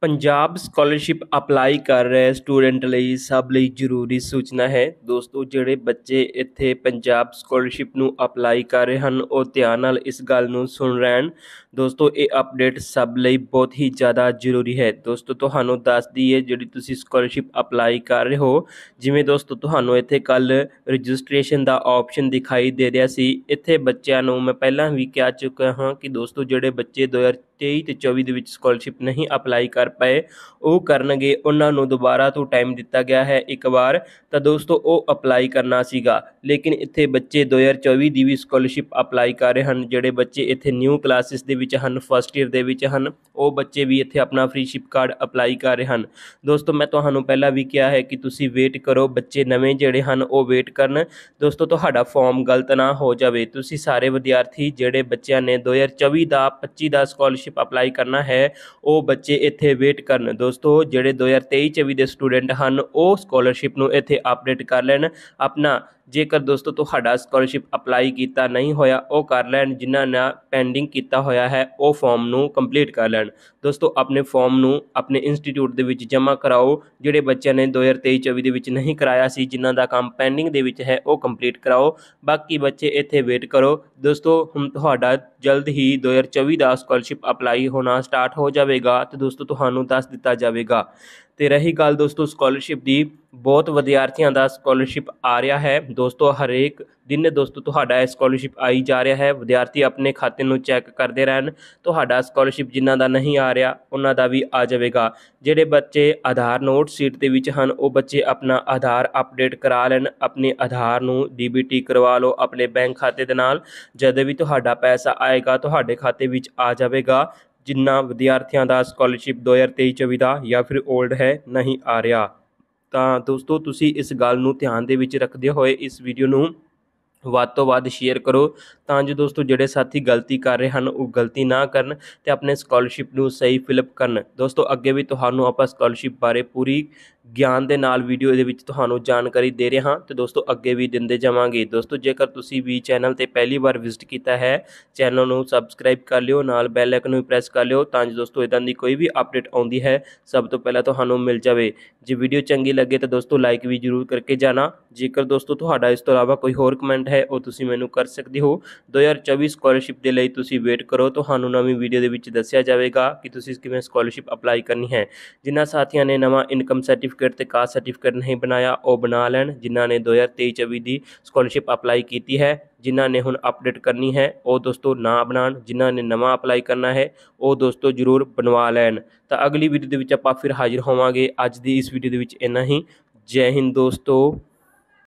Punjab scholarship apply ਕਰ ਰਹੇ student ਲਈ ਸਭ ਲਈ ਜ਼ਰੂਰੀ ਸੂਚਨਾ ਹੈ ਦੋਸਤੋ ਜਿਹੜੇ ਬੱਚੇ ਇੱਥੇ ਪੰਜਾਬ ਸਕਾਲਰਸ਼ਿਪ ਨੂੰ ਅਪਲਾਈ ਕਰ ਰਹੇ ਹਨ ਉਹ ਧਿਆਨ ਨਾਲ ਇਸ ਗੱਲ ਨੂੰ ਸੁਣ ਰਹਿਣ ਦੋਸਤੋ ਇਹ ਅਪਡੇਟ ਸਭ ਲਈ ਬਹੁਤ ਹੀ ਜ਼ਿਆਦਾ ਜ਼ਰੂਰੀ ਹੈ ਦੋਸਤੋ ਤੁਹਾਨੂੰ ਦੱਸ ਦਈਏ ਜਿਹੜੀ ਤੁਸੀਂ ਸਕਾਲਰਸ਼ਿਪ ਅਪਲਾਈ ਕਰ ਰਹੇ ਹੋ ਜਿਵੇਂ ਦੋਸਤੋ ਤੁਹਾਨੂੰ ਇੱਥੇ ਕੱਲ ਰਜਿਸਟ੍ਰੇਸ਼ਨ ਦਾ ਆਪਸ਼ਨ ਦਿਖਾਈ ਦੇ ਰਿਹਾ ਸੀ ਇੱਥੇ ਬੱਚਿਆਂ ਨੂੰ ਮੈਂ ਪਹਿਲਾਂ ਵੀ ਕਹਿ ਚੁੱਕਾ ਹਾਂ ਕਿ ਦੋਸਤੋ ਜਿਹੜੇ ਬੱਚੇ 2000 23 ਤੇ 24 ਦੇ ਵਿੱਚ ਸਕਾਲਰਸ਼ਿਪ ਨਹੀਂ ਅਪਲਾਈ ਕਰ ਪਏ ਉਹ ਕਰਨਗੇ ਉਹਨਾਂ ਨੂੰ ਦੁਬਾਰਾ ਤੋਂ ਟਾਈਮ ਦਿੱਤਾ ਗਿਆ ਹੈ ਇੱਕ ਵਾਰ ਤਾਂ ਦੋਸਤੋ ਉਹ ਅਪਲਾਈ ਕਰਨਾ ਸੀਗਾ ਲੇਕਿਨ ਇੱਥੇ ਬੱਚੇ 2024 ਦੀ ਵੀ ਸਕਾਲਰਸ਼ਿਪ ਅਪਲਾਈ ਕਰ ਰਹੇ ਹਨ ਜਿਹੜੇ ਬੱਚੇ ਇੱਥੇ ਨਿਊ ਕਲਾਸਿਸ ਦੇ ਵਿੱਚ ਹਨ ਫਸਟ ਈਅਰ ਦੇ ਵਿੱਚ ਹਨ ਉਹ ਬੱਚੇ ਵੀ ਇੱਥੇ ਆਪਣਾ ਫ੍ਰੀਸ਼ਿਪ ਕਾਰਡ ਅਪਲਾਈ ਕਰ ਰਹੇ ਹਨ ਦੋਸਤੋ ਮੈਂ ਤੁਹਾਨੂੰ ਪਹਿਲਾਂ ਵੀ ਕਿਹਾ ਹੈ ਕਿ ਤੁਸੀਂ ਵੇਟ ਕਰੋ ਬੱਚੇ ਨਵੇਂ ਜਿਹੜੇ ਹਨ ਉਹ ਵੇਟ ਕਰਨ ਦੋਸਤੋ ਤੁਹਾਡਾ ਫਾਰਮ ਗਲਤ ਨਾ ਹੋ ਜਾਵੇ ਤੁਸੀਂ ਸਾਰੇ ਵਿਦਿਆਰਥੀ ਜਿਹੜੇ ਬੱਚਿਆਂ ਨੇ 2024 ਦਾ 25 ਦਾ ਸਕਾਲਰਸ਼ਿਪ ਸਕਾਲਰਸ਼ਿਪ ਅਪਲਾਈ ਕਰਨਾ ਹੈ ਉਹ ਬੱਚੇ ਇੱਥੇ ਵੇਟ ਕਰਨ ਦੋਸਤੋ ਜਿਹੜੇ 2023-24 ਦੇ ਸਟੂਡੈਂਟ ਹਨ ਉਹ ਸਕਾਲਰਸ਼ਿਪ ਨੂੰ ਇੱਥੇ ਅਪਡੇਟ ਕਰ ਲੈਣ ਆਪਣਾ ਜੇਕਰ ਦੋਸਤੋ ਤੁਹਾਡਾ ਸਕਾਲਰਸ਼ਿਪ ਅਪਲਾਈ ਕੀਤਾ ਨਹੀਂ ਹੋਇਆ ਉਹ ਕਰ ਲੈਣ ਜਿਨ੍ਹਾਂ ਨੇ ਪੈਂਡਿੰਗ ਕੀਤਾ ਹੋਇਆ ਹੈ ਉਹ ਫਾਰਮ ਨੂੰ ਕੰਪਲੀਟ ਕਰ ਲੈਣ ਦੋਸਤੋ ਆਪਣੇ ਫਾਰਮ ਨੂੰ ਆਪਣੇ ਇੰਸਟੀਚਿਊਟ ਦੇ ਵਿੱਚ ਜਮ੍ਹਾਂ ਕਰਾਓ ਜਿਹੜੇ ਬੱਚਿਆਂ ਨੇ 2023-24 ਦੇ ਵਿੱਚ ਨਹੀਂ ਕਰਾਇਆ ਸੀ ਜਿਨ੍ਹਾਂ ਦਾ ਕੰਮ ਪੈਂਡਿੰਗ ਦੇ ਵਿੱਚ ਹੈ ਉਹ ਕੰਪਲੀਟ ਕਰਾਓ ਬਾਕੀ ਬੱਚੇ ਇੱਥੇ ਵੇਟ ਕਰੋ ਦੋਸਤੋ ਹੁਣ ਤੁਹਾਡਾ ਜਲਦ ਹੀ 2024 ਦਾ ਸਕਾਲਰਸ਼ਿਪ ਅਪਲਾਈ ਹੋਣਾ ਸਟਾਰਟ ਹੋ ਜਾਵੇਗਾ ਤੇ ਦੋਸਤੋ ਤੁਹਾਨੂੰ ਦੱਸ ਦਿੱਤਾ ਜਾਵੇਗਾ ਤੇ ਰਹੀ ਗੱਲ ਦੋਸਤੋ ਸਕਾਲਰਸ਼ਿਪ ਦੀ ਬਹੁਤ ਵਿਦਿਆਰਥੀਆਂ ਦਾ ਸਕਾਲਰਸ਼ਿਪ ਆ ਰਿਹਾ ਹੈ ਦੋਸਤੋ ਹਰੇਕ ਦਿਨ ਦੋਸਤੋ ਤੁਹਾਡਾ ਇਹ ਸਕਾਲਰਸ਼ਿਪ ਆਈ ਜਾ ਰਿਹਾ ਹੈ ਵਿਦਿਆਰਥੀ ਆਪਣੇ ਖਾਤੇ ਨੂੰ ਚੈੱਕ ਕਰਦੇ ਰਹਿਣ ਤੁਹਾਡਾ ਸਕਾਲਰਸ਼ਿਪ ਜਿਨ੍ਹਾਂ ਦਾ ਨਹੀਂ ਆ ਰਿਹਾ ਉਹਨਾਂ ਦਾ ਵੀ ਆ ਜਾਵੇਗਾ ਜਿਹੜੇ ਬੱਚੇ ਆਧਾਰ ਨੋਟ ਸੀਟ ਦੇ ਵਿੱਚ ਹਨ ਉਹ ਬੱਚੇ ਆਪਣਾ ਆਧਾਰ ਅਪਡੇਟ ਕਰਾ ਲੈਣ ਆਪਣੇ ਆਧਾਰ ਨੂੰ ਡੀਬੀਟੀ ਕਰਵਾ ਲਓ ਆਪਣੇ ਬੈਂਕ ਖਾਤੇ ਦੇ ਨਾਲ ਜਦੋਂ ਵੀ ਤੁਹਾਡਾ ਪੈਸਾ ਆਏਗਾ ਤੁਹਾਡੇ ਖਾਤੇ ਵਿੱਚ ਆ ਜਾਵੇਗਾ ਜਿਨ੍ਹਾਂ ਵਿਦਿਆਰਥੀਆਂ ਦਾ ਸਕਾਲਰਸ਼ਿਪ 2023-24 ਦਾ ਜਾਂ ਫਿਰ 올ਡ ਹੈ ਨਹੀਂ ਆ ਰਿਹਾ ਤਾਂ ਦੋਸਤੋ ਤੁਸੀਂ ਇਸ ਗੱਲ ਨੂੰ ਧਿਆਨ ਦੇ ਵਿੱਚ ਰੱਖਦੇ ਹੋਏ ਇਸ ਵੀਡੀਓ ਨੂੰ ਵੱਧ ਤੋਂ ਵੱਧ ਸ਼ੇਅਰ ਕਰੋ ਤਾਂ ਜੋ ਦੋਸਤੋ ਜਿਹੜੇ ਸਾਥੀ ਗਲਤੀ ਕਰ ਰਹੇ ਹਨ ਉਹ ਗਲਤੀ ਨਾ ਕਰਨ ਤੇ ਆਪਣੇ ਸਕਾਲਰਸ਼ਿਪ ਨੂੰ ਸਹੀ ਫਿਲਪ ਕਰਨ ਦੋਸਤੋ ਅੱਗੇ ਵੀ ਤੁਹਾਨੂੰ ਆਪਾਂ ਸਕਾਲਰਸ਼ਿਪ ਬਾਰੇ ਪੂਰੀ ਗਿਆਨ ਦੇ ਨਾਲ ਵੀਡੀਓ ਦੇ ਵਿੱਚ ਤੁਹਾਨੂੰ ਜਾਣਕਾਰੀ ਦੇ ਰਿਹਾ ਹਾਂ ਤੇ ਦੋਸਤੋ ਅੱਗੇ ਵੀ ਦਿੰਦੇ ਜਾਵਾਂਗੇ ਦੋਸਤੋ ਜੇਕਰ ਤੁਸੀਂ ਵੀ ਚੈਨਲ ਤੇ ਪਹਿਲੀ ਵਾਰ ਵਿਜ਼ਿਟ ਕੀਤਾ ਹੈ ਚੈਨਲ ਨੂੰ ਸਬਸਕ੍ਰਾਈਬ ਕਰ ਲਿਓ ਨਾਲ ਬੈਲ ਆਈਕਨ ਨੂੰ ਪ੍ਰੈਸ ਕਰ ਲਿਓ ਤਾਂ ਜੋ ਦੋਸਤੋ ਇਦਾਂ ਦੀ ਕੋਈ ਵੀ ਅਪਡੇਟ ਆਉਂਦੀ ਹੈ ਸਭ ਤੋਂ ਪਹਿਲਾਂ ਤੁਹਾਨੂੰ ਮਿਲ ਜਾਵੇ ਜੇ ਵੀਡੀਓ ਚੰਗੀ ਲੱਗੇ ਤਾਂ ਦੋਸਤੋ ਲਾਈਕ ਵੀ ਜ਼ਰੂਰ ਕਰਕੇ ਜਾਣਾ ਜੇਕਰ ਦੋਸਤੋ ਤੁਹਾਡਾ ਇਸ ਤੋਂ ਇਲਾਵਾ ਕੋਈ ਹੋਰ ਕਮੈਂਟ ਹੈ ਉਹ ਤੁਸੀਂ ਮੈਨੂੰ ਕਰ ਸਕਦੇ ਹੋ 2024 ਸਕਾਲਰਸ਼ਿਪ ਦੇ ਲਈ ਤੁਸੀਂ ਵੇਟ ਕਰੋ ਤੁਹਾਨੂੰ ਨਵੀਂ ਵੀਡੀਓ ਦੇ ਵਿੱਚ ਦੱਸਿਆ ਜਾਵੇਗਾ ਕਿ ਤੁਸੀਂ ਕਿਵੇਂ ਸਕਾਲਰਸ਼ਿਪ ਅਪਲਾਈ ਕਰਨੀ ਹੈ ਜਿਨ੍ਹਾਂ ਸਾਥੀਆਂ ਨੇ ਨਵਾਂ ਇਨਕਮ ਸਰਟੀਫਿਕੇਟ ਸਰਟੀਫਿਕੇਟ ਤੇ ਕਾਸਟ ਸਰਟੀਫਿਕੇਟ ਨਹੀਂ ਬਣਾਇਆ ਉਹ ਬਣਾ ਲੈਣ ਜਿਨ੍ਹਾਂ ਨੇ 2023-24 ਦੀ ਸਕਾਲਰਸ਼ਿਪ ਅਪਲਾਈ ਕੀਤੀ ਹੈ ਜਿਨ੍ਹਾਂ ਨੇ ਹੁਣ ਅਪਡੇਟ ਕਰਨੀ ਹੈ ਉਹ ਦੋਸਤੋ ਨਾ ਬਣਾਣ ਜਿਨ੍ਹਾਂ ਨੇ ਨਵਾਂ ਅਪਲਾਈ ਕਰਨਾ ਹੈ ਉਹ ਦੋਸਤੋ ਜ਼ਰੂਰ ਬਣਵਾ ਲੈਣ ਤਾਂ ਅਗਲੀ ਵੀਡੀਓ ਦੇ ਵਿੱਚ ਆਪਾਂ ਫਿਰ ਹਾਜ਼ਰ ਹੋਵਾਂਗੇ ਅੱਜ ਦੀ ਇਸ ਵੀਡੀਓ ਦੇ ਵਿੱਚ ਇੰਨਾ ਹੀ ਜੈ ਹਿੰਦ ਦੋਸਤੋ